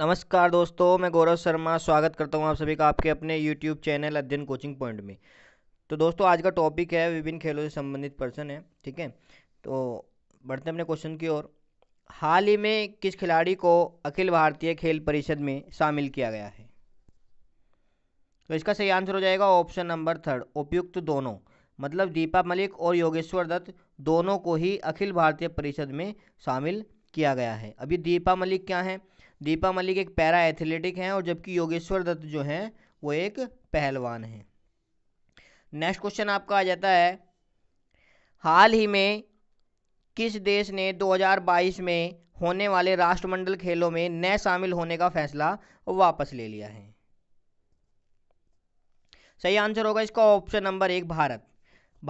नमस्कार दोस्तों मैं गौरव शर्मा स्वागत करता हूं आप सभी का आपके अपने यूट्यूब चैनल अध्ययन कोचिंग पॉइंट में तो दोस्तों आज का टॉपिक है विभिन्न खेलों से संबंधित पर्सन है ठीक है तो बढ़ते अपने क्वेश्चन की ओर हाल ही में किस खिलाड़ी को अखिल भारतीय खेल परिषद में शामिल किया गया है तो इसका सही आंसर हो जाएगा ऑप्शन नंबर थर्ड उपयुक्त दोनों मतलब दीपा मलिक और योगेश्वर दत्त दोनों को ही अखिल भारतीय परिषद में शामिल किया गया है अभी दीपा मलिक क्या हैं दीपा मलिक एक पैरा एथलेटिक हैं और जबकि योगेश्वर दत्त जो हैं वो एक पहलवान हैं नेक्स्ट क्वेश्चन आपका आ जाता है हाल ही में किस देश ने 2022 में होने वाले राष्ट्रमंडल खेलों में न शामिल होने का फैसला वापस ले लिया है सही आंसर होगा इसका ऑप्शन नंबर एक भारत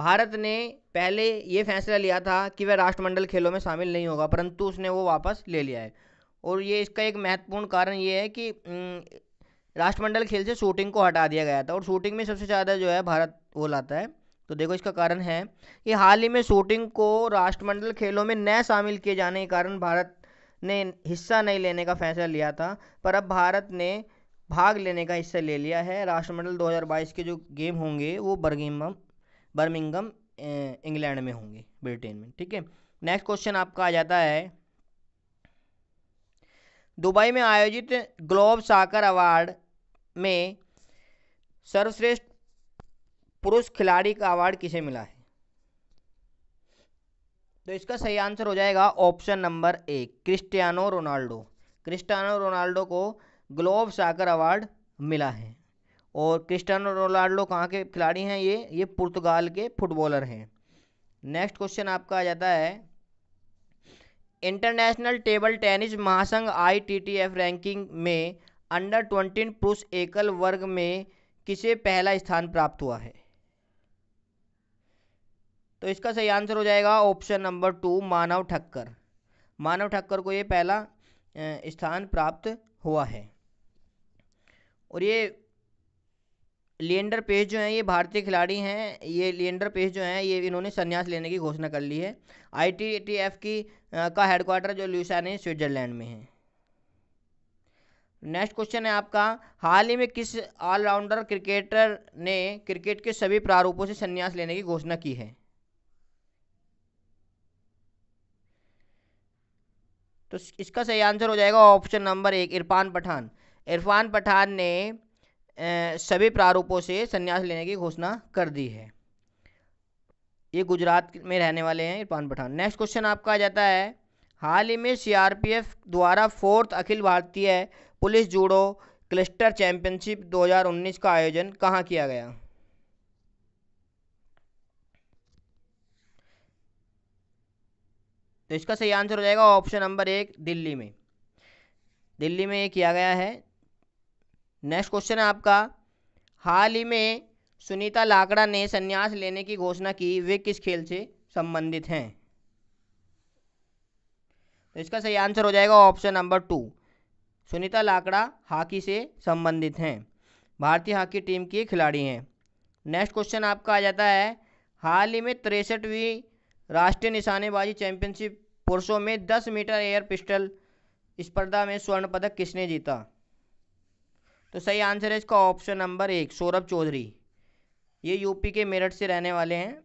भारत ने पहले ये फैसला लिया था कि वह राष्ट्रमंडल खेलों में शामिल नहीं होगा परंतु उसने वो वापस ले लिया है और ये इसका एक महत्वपूर्ण कारण ये है कि राष्ट्रमंडल खेल से शूटिंग को हटा दिया गया था और शूटिंग में सबसे ज़्यादा जो है भारत वो लाता है तो देखो इसका कारण है कि हाल ही में शूटिंग को राष्ट्रमंडल खेलों में न शामिल किए जाने के कारण भारत ने हिस्सा नहीं लेने का फैसला लिया था पर अब भारत ने भाग लेने का हिस्सा ले लिया है राष्ट्रमंडल 2022 के जो गेम होंगे वो बर्गिंगम बर्मिंगम इंग्लैंड में होंगे ब्रिटेन में ठीक है नेक्स्ट क्वेश्चन आपका आ जाता है दुबई में आयोजित ग्लोब साकर अवार्ड में सर्वश्रेष्ठ पुरुष खिलाड़ी का अवार्ड किसे मिला है तो इसका सही आंसर हो जाएगा option number A Cristiano Ronaldo Cristiano Ronaldo को ग्लोब साकर अवार्ड मिला है और क्रिस्टियानो रोनाल्डो कहाँ के खिलाड़ी हैं ये ये पुर्तगाल के फुटबॉलर हैं नेक्स्ट क्वेश्चन आपका आ जाता है इंटरनेशनल टेबल टेनिस महासंघ आईटीटीएफ रैंकिंग में अंडर ट्वेंटी पुरुष एकल वर्ग में किसे पहला स्थान प्राप्त हुआ है तो इसका सही आंसर हो जाएगा option number two Manav Thakkar Manav Thakkar को ये पहला स्थान प्राप्त हुआ है और ये लिएंडर पेज जो हैं ये भारतीय खिलाड़ी हैं ये लिएंडर पेज जो हैं ये इन्होंने संन्यास लेने की घोषणा कर ली है आईटीटीएफ की का हेडक्वार्टर जो ल्यूसान है स्विट्जरलैंड में है नेक्स्ट क्वेश्चन है आपका हाल ही में किस ऑलराउंडर क्रिकेटर ने क्रिकेट के सभी प्रारूपों से संन्यास लेने की घोषणा की है तो इसका सही आंसर हो जाएगा ऑप्शन नंबर एक इरफान पठान इरफान पठान ने सभी प्रारूपों से संन्यास लेने की घोषणा कर दी है ये गुजरात में रहने वाले हैं इरफान पठान नेक्स्ट क्वेश्चन आपका आ जाता है हाल ही में सीआरपीएफ द्वारा फोर्थ अखिल भारतीय पुलिस जूडो क्लस्टर चैंपियनशिप 2019 का आयोजन कहाँ किया गया तो इसका सही आंसर हो जाएगा ऑप्शन नंबर एक दिल्ली में दिल्ली में ये किया गया है नेक्स्ट क्वेश्चन है आपका हाल ही में सुनीता लाकड़ा ने संन्यास लेने की घोषणा की वे किस खेल से संबंधित हैं तो इसका सही आंसर हो जाएगा option number two Sunita Lakra hockey से संबंधित हैं भारतीय हॉकी टीम की खिलाड़ी हैं नेक्स्ट क्वेश्चन आपका आ जाता है हाल ही में तिरसठवीं राष्ट्रीय निशानेबाजी चैंपियनशिप पुरुषों में दस मीटर एयर पिस्टल स्पर्धा में स्वर्ण पदक किसने जीता तो सही आंसर है इसका ऑप्शन नंबर एक सौरभ चौधरी ये यूपी के मेरठ से रहने वाले हैं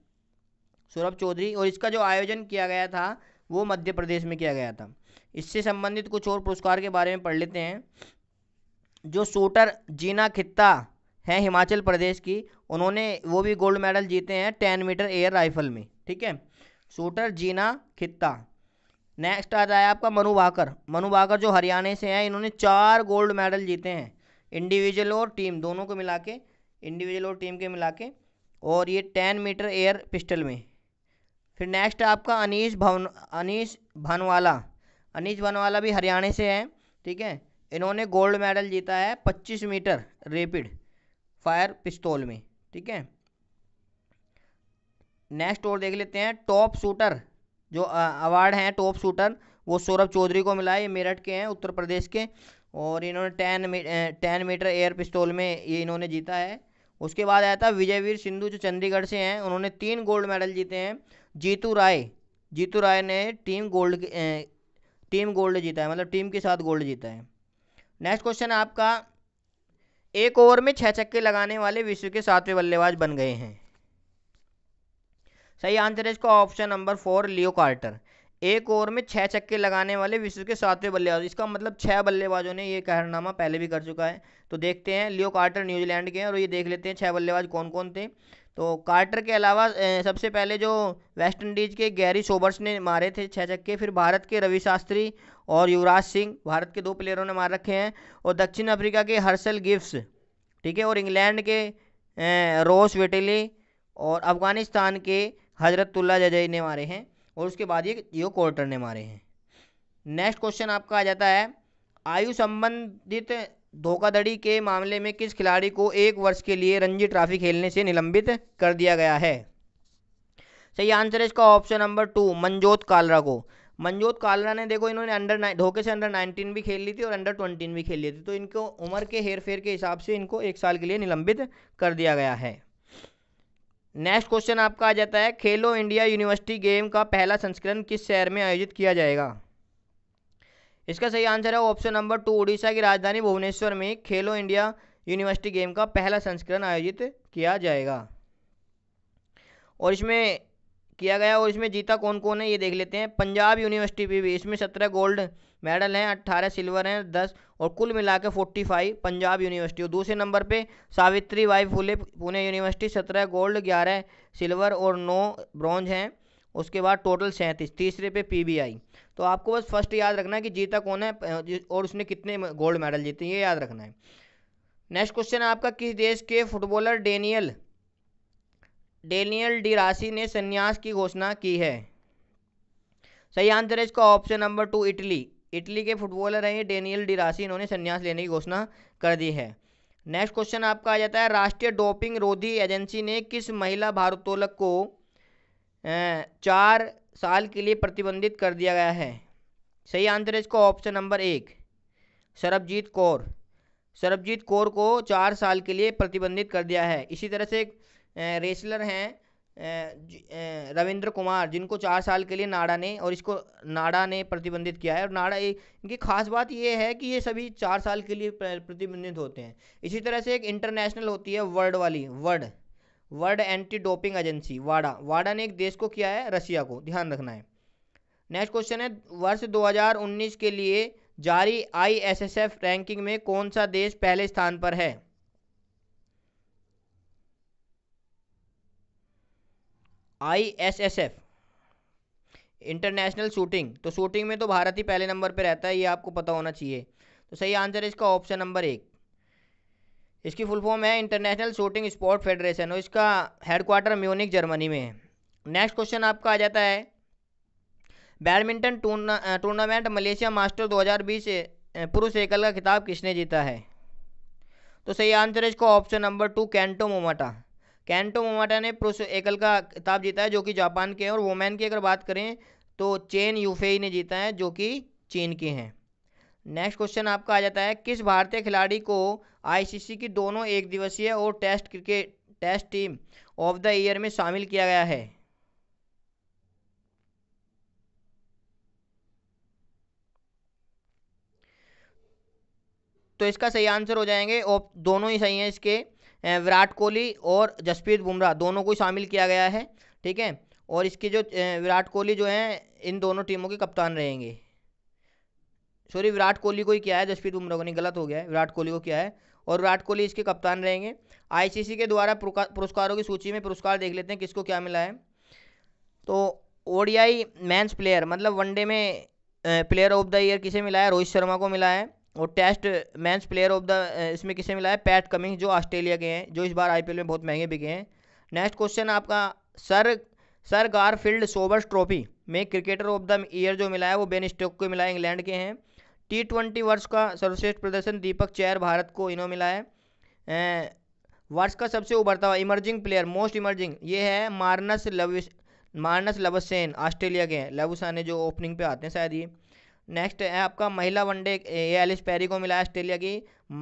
सौरभ चौधरी और इसका जो आयोजन किया गया था वो मध्य प्रदेश में किया गया था इससे संबंधित कुछ और पुरस्कार के बारे में पढ़ लेते हैं जो शूटर जीना खित्ता हैं हिमाचल प्रदेश की उन्होंने वो भी गोल्ड मेडल जीते हैं टेन मीटर एयर राइफल में ठीक है शूटर जीना खित्ता नेक्स्ट आ जाए आपका मनु भाकर मनु भाकर जो हरियाणा से हैं इन्होंने चार गोल्ड मेडल जीते हैं इंडिविजुअल और टीम दोनों को मिला के इंडिविजुअल और टीम के मिला के और ये टेन मीटर एयर पिस्टल में फिर नेक्स्ट आपका अनीश भवन अनीश भनवाला अनीश भनवाला भी हरियाणा से है ठीक है इन्होंने गोल्ड मेडल जीता है पच्चीस मीटर रेपिड फायर पिस्तौल में ठीक है नेक्स्ट और देख लेते हैं टॉप शूटर जो अवार्ड हैं टॉप शूटर वो सौरभ चौधरी को मिला है ये मेरठ के हैं उत्तर प्रदेश के और इन्होंने टेन टेन मीटर एयर पिस्तौल में ये इन्होंने जीता है उसके बाद आया था विजयवीर सिंधु जो चंडीगढ़ से हैं उन्होंने तीन गोल्ड मेडल जीते हैं जीतू राय जीतू राय ने टीम गोल्ड टीम गोल्ड जीता है मतलब टीम के साथ गोल्ड जीता है नेक्स्ट क्वेश्चन है आपका एक ओवर में छः छक्के लगाने वाले विश्व के सातवें बल्लेबाज बन गए हैं सही आंसर है इसका option number four Leo Carter एक ओवर में छः छक्के लगाने वाले विश्व के सातवें बल्लेबाज इसका मतलब छः बल्लेबाजों ने ये कहरनामा पहले भी कर चुका है तो देखते हैं लियो कार्टर न्यूजीलैंड के हैं और ये देख लेते हैं छः बल्लेबाज कौन कौन थे तो कार्टर के अलावा सबसे पहले जो वेस्ट इंडीज़ के गैरी सोबर्स ने मारे थे छः छक्के फिर भारत के रवि शास्त्री और युवराज सिंह भारत के दो प्लेयरों ने मार रखे हैं और दक्षिण अफ्रीका के हर्सल गिफ्स ठीक है और इंग्लैंड के रोस वेटेली और अफगानिस्तान के हजरतुल्ला जजई ने मारे हैं और उसके बाद ये यो क्वार्टर ने मारे हैं नेक्स्ट क्वेश्चन आपका आ जाता है आयु संबंधित धोखाधड़ी के मामले में किस खिलाड़ी को एक वर्ष के लिए रणजी ट्रॉफी खेलने से निलंबित कर दिया गया है सही आंसर है इसका option number two Manjot Kalra को मनजोत कालरा ने देखो इन्होंने अंडर धोखे से अंडर नाइनटीन भी खेल ली थी और अंडर ट्वेंटीन भी खेल ली थी तो इनको उम्र के हेर फेर के हिसाब से इनको एक साल के लिए निलंबित कर दिया गया है नेक्स्ट क्वेश्चन आपका आ जाता है खेलो इंडिया यूनिवर्सिटी गेम का पहला संस्करण किस शहर में आयोजित किया जाएगा इसका सही आंसर है ऑप्शन नंबर टू उड़ीसा की राजधानी भुवनेश्वर में खेलो इंडिया यूनिवर्सिटी गेम का पहला संस्करण आयोजित किया जाएगा और इसमें किया गया और इसमें जीता कौन कौन है ये देख लेते हैं पंजाब यूनिवर्सिटी भी, भी इसमें सत्रह गोल्ड मेडल हैं अट्ठारह सिल्वर हैं दस और कुल मिला के फोर्टी फाइव पंजाब यूनिवर्सिटी और दूसरे नंबर पे सावित्री बाई फुले पुणे यूनिवर्सिटी सत्रह गोल्ड ग्यारह सिल्वर और नौ ब्रॉन्ज हैं उसके बाद टोटल सैंतीस तीसरे पे पीबीआई तो आपको बस फर्स्ट याद रखना है कि जीता कौन है और उसने कितने गोल्ड मेडल जीते ये याद रखना है नेक्स्ट क्वेश्चन है आपका किस देश के फुटबॉलर डेनियल डेनियल डिरासी ने संन्यास की घोषणा की है सही आंसर है इसका option number two Italy Italy के फुटबॉलर हैं डेनियल डिरासी इन्होंने संन्यास लेने की घोषणा कर दी है नेक्स्ट क्वेश्चन आपका आ जाता है राष्ट्रीय डोपिंग रोधी एजेंसी ने किस महिला भारोत्तोलक को चार साल के लिए प्रतिबंधित कर दिया गया है सही आंसर है इसका ऑप्शन नंबर एक सरबजीत कौर सरबजीत कौर को चार साल के लिए प्रतिबंधित कर दिया है इसी तरह से रेसलर हैं रविंद्र कुमार जिनको चार साल के लिए नाडा ने और इसको नाडा ने प्रतिबंधित किया है और नाडा इनकी खास बात यह है कि ये सभी चार साल के लिए प्रतिबंधित होते हैं इसी तरह से एक इंटरनेशनल होती है वर्ल्ड वाली word world anti doping agency वाडा वाडा ने एक देश को किया है रसिया को ध्यान रखना है नेक्स्ट क्वेश्चन है वर्ष 2019 के लिए जारी आई रैंकिंग में कौन सा देश पहले स्थान पर है I S S F international shooting तो शूटिंग में तो भारत ही पहले नंबर पे रहता है ये आपको पता होना चाहिए तो सही आंसर है इसका ऑप्शन नंबर एक इसकी फुल फॉर्म है इंटरनेशनल शूटिंग स्पोर्ट फेडरेशन और इसका हेडक्वार्टर म्यूनिक जर्मनी में है नेक्स्ट क्वेश्चन आपका आ जाता है बैडमिंटन टूर्ना टूर्नामेंट मलेशिया मास्टर 2020 पुरुष एकल का खिताब किसने जीता है तो सही आंसर है इसका option number two Kento Momota Kento Momota ने पुरुष एकल का खिताब जीता है जो कि जापान के हैं और वोमेन की अगर बात करें तो चेन यूफेई ने जीता है जो कि चीन के हैं नेक्स्ट क्वेश्चन आपका आ जाता है किस भारतीय खिलाड़ी को आईसीसी की दोनों एक दिवसीय और test cricket test team of the year में शामिल किया गया है तो इसका सही आंसर हो जाएंगे दोनों ही सही हैं इसके विराट कोहली और जसप्रीत बुमराह दोनों को शामिल किया गया है ठीक है और इसकी जो विराट कोहली जो हैं इन दोनों टीमों के कप्तान रहेंगे सॉरी विराट कोहली को ही किया है जसप्रीत बुमराह को नहीं गलत हो गया है विराट कोहली को किया है और विराट कोहली इसके कप्तान रहेंगे आईसीसी के द्वारा पुरस्कारों की सूची में पुरस्कार देख लेते हैं किसको क्या मिला है तो ओडीआई मैंस प्लेयर मतलब वनडे में प्लेयर ऑफ द ईयर किसे मिला है रोहित शर्मा को मिला है और test men's player of the इसमें किसे मिला है पैट कमिंग जो ऑस्ट्रेलिया के हैं जो इस बार आईपीएल में बहुत महंगे बिके हैं नेक्स्ट क्वेश्चन आपका sir sir Garfield Sobers trophy में क्रिकेटर ऑफ द ईयर जो मिला है वो बेन स्टोक को मिला है इंग्लैंड के हैं टी ट्वेंटी वर्ष का सर्वश्रेष्ठ प्रदर्शन दीपक चैर भारत को इन्हों मिला है वर्ष का सबसे उभरता हुआ इमर्जिंग प्लेयर मोस्ट इमर्जिंग ये है मार्नस लविस मार्नस लवसेन ऑस्ट्रेलिया के हैं लवुसा जो ओपनिंग पे आते हैं शायद ये नेक्स्ट है आपका महिला वनडे ये एलिस पैरी को मिला ऑस्ट्रेलिया की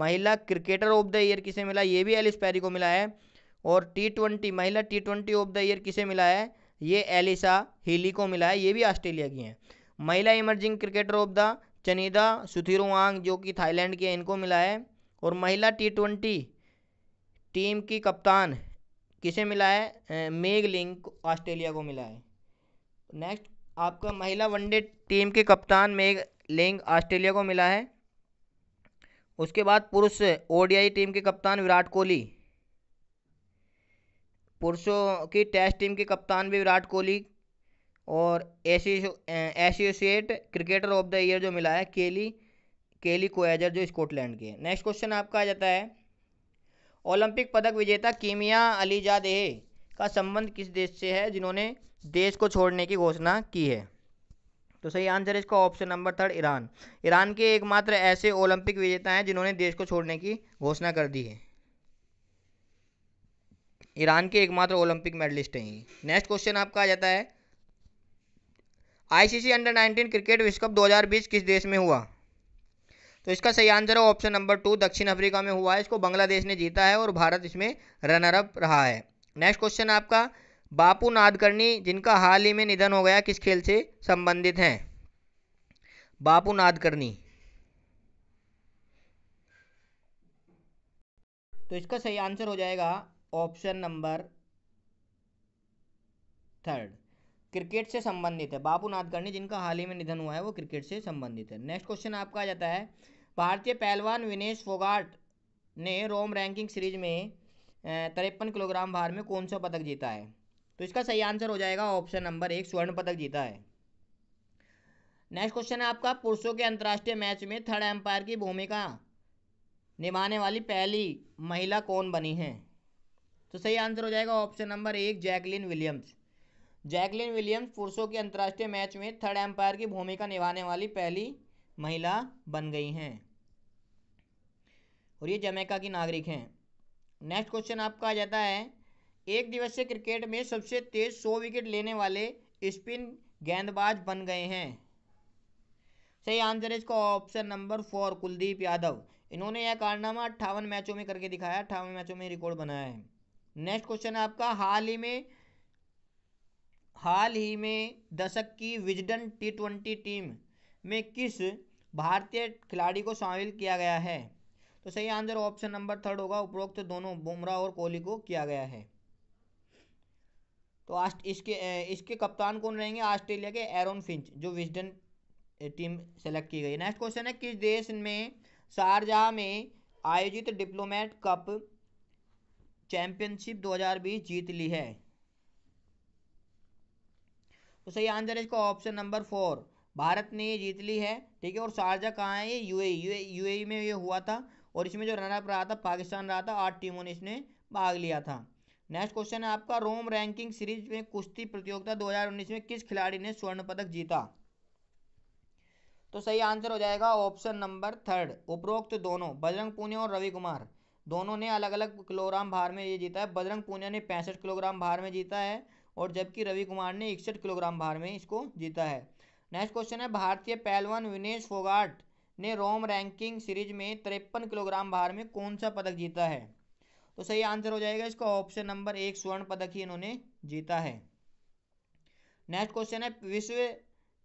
महिला क्रिकेटर ऑफ द ईयर किसे मिला ये भी एलिस पैरी को मिला है और टी ट्वेंटी महिला T twenty of the year किसे मिला है ये एलिसा हिली को मिला है ये भी ऑस्ट्रेलिया की हैं महिला emerging cricketer of the Chanida Sutthiruang जो कि थाईलैंड की है इनको मिला है और महिला टी ट्वेंटी टीम की कप्तान किसे मिला है मेग लिंग ऑस्ट्रेलिया को मिला है नेक्स्ट आपका महिला वनडे टीम के कप्तान मेघ लेंग ऑस्ट्रेलिया को मिला है उसके बाद पुरुष ओडीआई टीम के कप्तान विराट कोहली पुरुषों की टेस्ट टीम के कप्तान भी विराट कोहली और एसी associate cricketer of the year जो मिला है केली केली कोएजर जो स्कॉटलैंड के नेक्स्ट क्वेश्चन आपका आ जाता है ओलंपिक पदक विजेता कीमिया अलीजा अलीजादेह का संबंध किस देश से है जिन्होंने देश को छोड़ने की घोषणा की है तो सही आंसर है इसका option number third Iran Iran के एकमात्र ऐसे ओलंपिक विजेता हैं जिन्होंने देश को छोड़ने की घोषणा कर दी है ईरान के एकमात्र ओलंपिक मेडलिस्ट हैं नेक्स्ट क्वेश्चन आपका आ जाता है आईसीसी अंडर 19 क्रिकेट विश्व कप 2020 किस देश में हुआ तो इसका सही आंसर है ऑप्शन नंबर टू दक्षिण अफ्रीका में हुआ है इसको बांग्लादेश ने जीता है और भारत इसमें रनर अप रहा है नेक्स्ट क्वेश्चन आपका बापू नादकर्णी जिनका हाल ही में निधन हो गया किस खेल से संबंधित हैं बापू नादकर्णी तो इसका सही आंसर हो जाएगा ऑप्शन नंबर थर्ड क्रिकेट से संबंधित है बापू नादकर्णी जिनका हाल ही में निधन हुआ है वो क्रिकेट से संबंधित है नेक्स्ट क्वेश्चन आपका आ जाता है भारतीय पहलवान विनेश फोगाट ने रोम रैंकिंग सीरीज में तिरपन किलोग्राम भार में कौन सा पदक जीता है तो इसका सही आंसर हो जाएगा ऑप्शन नंबर एक स्वर्ण पदक जीता है नेक्स्ट क्वेश्चन है आपका पुरुषों के अंतर्राष्ट्रीय मैच में थर्ड एम्पायर की भूमिका निभाने वाली पहली महिला कौन बनी है तो सही आंसर हो जाएगा ऑप्शन नंबर एक जैकलिन विलियम्स जैकलिन विलियम्स पुरुषों के अंतर्राष्ट्रीय मैच में थर्ड एम्पायर की भूमिका निभाने वाली पहली महिला बन गई हैं और ये जमैका की नागरिक हैं नेक्स्ट क्वेश्चन आपका आ जाता है एक दिवसीय क्रिकेट में सबसे तेज सौ विकेट लेने वाले स्पिन गेंदबाज बन गए हैं सही आंसर है इसका option number four Kuldeep Yadav इन्होंने यह कारनामा अट्ठावन मैचों में करके दिखाया अट्ठावन मैचों में रिकॉर्ड बनाया है नेक्स्ट क्वेश्चन है आपका हाल ही में हाल ही में दशक की विजडन टी ट्वेंटी टीम में किस भारतीय खिलाड़ी को शामिल किया गया है तो सही आंसर ऑप्शन नंबर थर्ड होगा उपरोक्त तो दोनों बुमराह और कोहली को किया गया है तो आस्ट इसके इसके कप्तान कौन रहेंगे ऑस्ट्रेलिया के एरोन फिंच जो विजडन टीम सेलेक्ट की गई नेक्स्ट क्वेश्चन है किस देश में शारजहा में आयोजित डिप्लोमेट कप चैंपियनशिप 2020 जीत ली है तो सही आंसर है इसका ऑप्शन नंबर फोर भारत ने ये जीत ली है ठीक है और शारजा कहाँ है ये यूएई यूएई में ये हुआ था और इसमें जो रनअप रहा था पाकिस्तान रहा था आठ टीमों ने इसमें भाग लिया था नेक्स्ट क्वेश्चन है आपका रोम रैंकिंग सीरीज में कुश्ती प्रतियोगिता 2019 में किस खिलाड़ी ने स्वर्ण पदक जीता तो सही आंसर हो जाएगा ऑप्शन नंबर थर्ड उपरोक्त तो दोनों बजरंग पुनिया और रवि कुमार दोनों ने अलग अलग किलोग्राम भार में ये जीता है बजरंग पुनिया ने पैंसठ किलोग्राम भार में जीता है और जबकि रवि कुमार ने इकसठ किलोग्राम भार में इसको जीता है नेक्स्ट क्वेश्चन है भारतीय पहलवान विनेश फोगाट ने रोम रैंकिंग सीरीज में तिरपन किलोग्राम भार में कौन सा पदक जीता है तो सही आंसर हो जाएगा इसका ऑप्शन नंबर एक स्वर्ण पदक ही इन्होंने जीता है नेक्स्ट क्वेश्चन है विश्व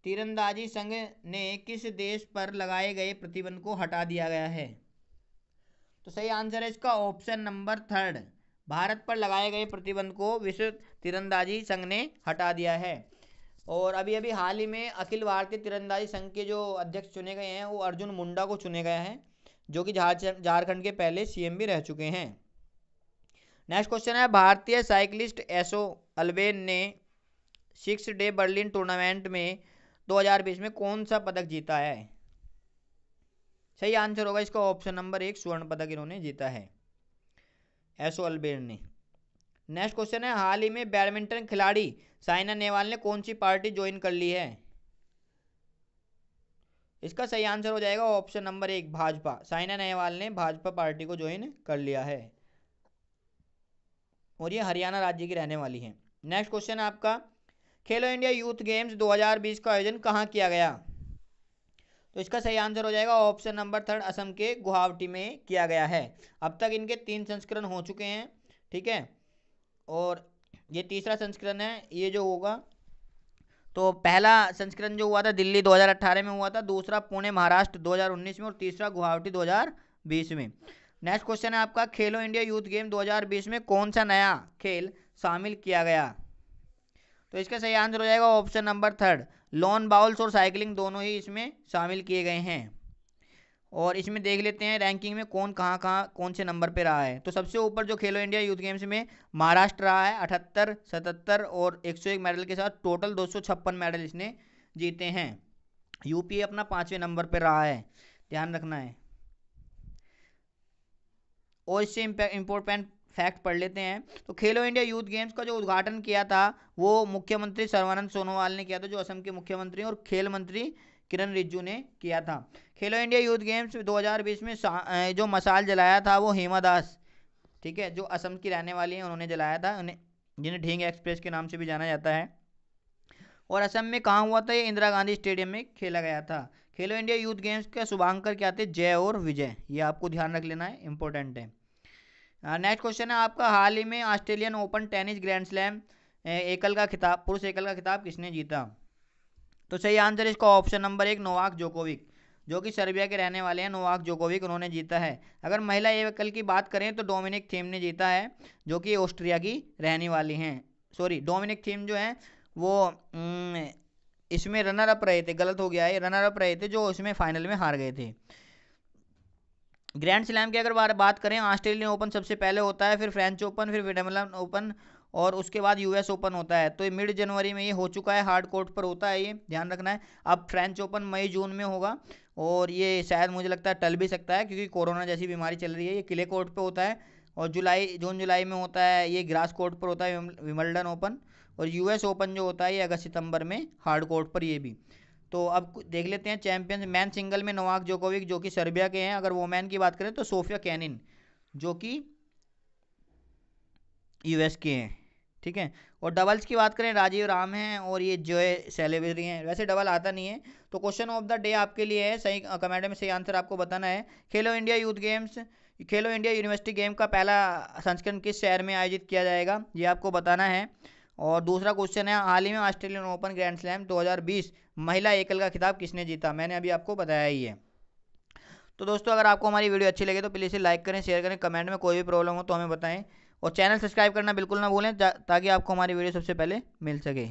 तीरंदाजी संघ ने किस देश पर लगाए गए प्रतिबंध को हटा दिया गया है तो सही आंसर है इसका ऑप्शन नंबर थर्ड भारत पर लगाए गए प्रतिबंध को विश्व तीरंदाजी संघ ने हटा दिया है और अभी अभी हाल ही में अखिल भारतीय तीरंदाजी संघ के जो अध्यक्ष चुने गए हैं वो अर्जुन मुंडा को चुने गए हैं जो कि झारखंड के पहले सीएम भी रह चुके हैं नेक्स्ट क्वेश्चन है भारतीय साइकिलिस्ट एसो अलवेन ने सिक्स डे बर्लिन टूर्नामेंट में 2020 में कौन सा पदक जीता है सही आंसर होगा इसका ऑप्शन नंबर एक स्वर्ण पदक इन्होंने जीता है एसो अलबेन ने नेक्स्ट क्वेश्चन है हाल ही में बैडमिंटन खिलाड़ी साइना नेहवाल ने कौन सी पार्टी ज्वाइन कर ली है इसका सही आंसर हो जाएगा ऑप्शन नंबर एक भाजपा साइना नेहवाल ने भाजपा पार्टी को ज्वाइन कर लिया है और ये हरियाणा राज्य की रहने वाली है नेक्स्ट क्वेश्चन है आपका खेलो इंडिया यूथ गेम्स 2020 का आयोजन कहाँ किया गया तो इसका सही आंसर हो जाएगा ऑप्शन नंबर थर्ड असम के गुवाहाटी में किया गया है अब तक इनके तीन संस्करण हो चुके हैं ठीक है और ये तीसरा संस्करण है ये जो होगा तो पहला संस्करण जो हुआ था दिल्ली 2018 में हुआ था दूसरा पुणे महाराष्ट्र 2019 में और तीसरा गुवाहाटी 2020 में नेक्स्ट क्वेश्चन है आपका खेलो इंडिया यूथ गेम 2020 में कौन सा नया खेल शामिल किया गया तो इसका सही आंसर हो जाएगा option number third lawn bowls और साइकिलिंग दोनों ही इसमें शामिल किए गए हैं और इसमें देख लेते हैं रैंकिंग में कौन कहाँ कहाँ कौन से नंबर पे रहा है तो सबसे ऊपर जो खेलो इंडिया यूथ गेम्स में महाराष्ट्र रहा है अठहत्तर सतहत्तर और 101 मेडल के साथ टोटल दो मेडल इसने जीते हैं यूपी अपना पाँचवें नंबर पर रहा है ध्यान रखना है और इससे इम्पोर्टेंट फैक्ट पढ़ लेते हैं तो खेलो इंडिया यूथ गेम्स का जो उद्घाटन किया था वो मुख्यमंत्री सर्वानंद सोनोवाल ने किया था जो असम के मुख्यमंत्री और खेल मंत्री किरण रिज्जू ने किया था खेलो इंडिया यूथ गेम्स 2020 में जो मसाल जलाया था वो हेमा दास ठीक है जो असम की रहने वाली हैं उन्होंने जलाया था उन्हें जिन्हें ढींग एक्सप्रेस के नाम से भी जाना जाता है और असम में कहाँ हुआ था ये इंदिरा गांधी स्टेडियम में खेला गया था खेलो इंडिया यूथ गेम्स का शुभांकर क्या थे जय और विजय ये आपको ध्यान रख लेना है इंपॉर्टेंट है नेक्स्ट क्वेश्चन है आपका हाल ही में Australian Open tennis grand slam एकल का खिताब पुरुष एकल का खिताब किसने जीता तो सही आंसर इसका ऑप्शन नंबर एक नोवाक जोकोविक जो कि सर्बिया के रहने वाले हैं नोवाक जोकोविक उन्होंने जीता है अगर महिला एकल की बात करें तो डोमिनिक थीम ने जीता है जो कि ऑस्ट्रिया की रहने वाली हैं सॉरी डोमिनिक थीम जो है वो इसमें रनर अप रहे थे गलत हो गया है रनर अप रहे थे जो इसमें फाइनल में हार गए थे ग्रैंड स्लैम की अगर बात करें ऑस्ट्रेलियन ओपन सबसे पहले होता है फिर फ्रेंच ओपन फिर विडमलन ओपन और उसके बाद यूएस ओपन होता है तो मिड जनवरी में ये हो चुका है हार्ड कोर्ट पर होता है ये ध्यान रखना है अब फ्रेंच ओपन मई जून में होगा और ये शायद मुझे लगता है टल भी सकता है क्योंकि कोरोना जैसी बीमारी चल रही है ये किले कोर्ट पर होता है और जुलाई जून जुलाई में होता है ये ग्रास कोर्ट पर होता है विमल्डन ओपन और यूएस ओपन जो होता है ये अगस्त सितंबर में हार्ड कोर्ट पर ये भी तो अब देख लेते हैं चैंपियंस मैन सिंगल में नोवाक जोकोविक जो कि सर्बिया के हैं अगर वोमैन की बात करें तो सोफिया कैनिन जो कि यूएस के हैं ठीक है और डबल्स की बात करें राजीव राम हैं और ये जो है सेलिब्रिटी हैं वैसे डबल आता नहीं है तो क्वेश्चन ऑफ द डे आपके लिए है सही कमेंट में सही आंसर आपको बताना है Khelo India youth games Khelo India university game का पहला संस्करण किस शहर में आयोजित किया जाएगा ये आपको बताना है और दूसरा क्वेश्चन है हाल ही में ऑस्ट्रेलियन ओपन ग्रैंड स्लैम 2020 महिला एकल का खिताब किसने जीता मैंने अभी आपको बताया ही है तो दोस्तों अगर आपको हमारी वीडियो अच्छी लगे तो प्लीज़ लाइक करें शेयर करें कमेंट में कोई भी प्रॉब्लम हो तो हमें बताएं और चैनल सब्सक्राइब करना बिल्कुल ना भूलें ताकि आपको हमारी वीडियो सबसे पहले मिल सके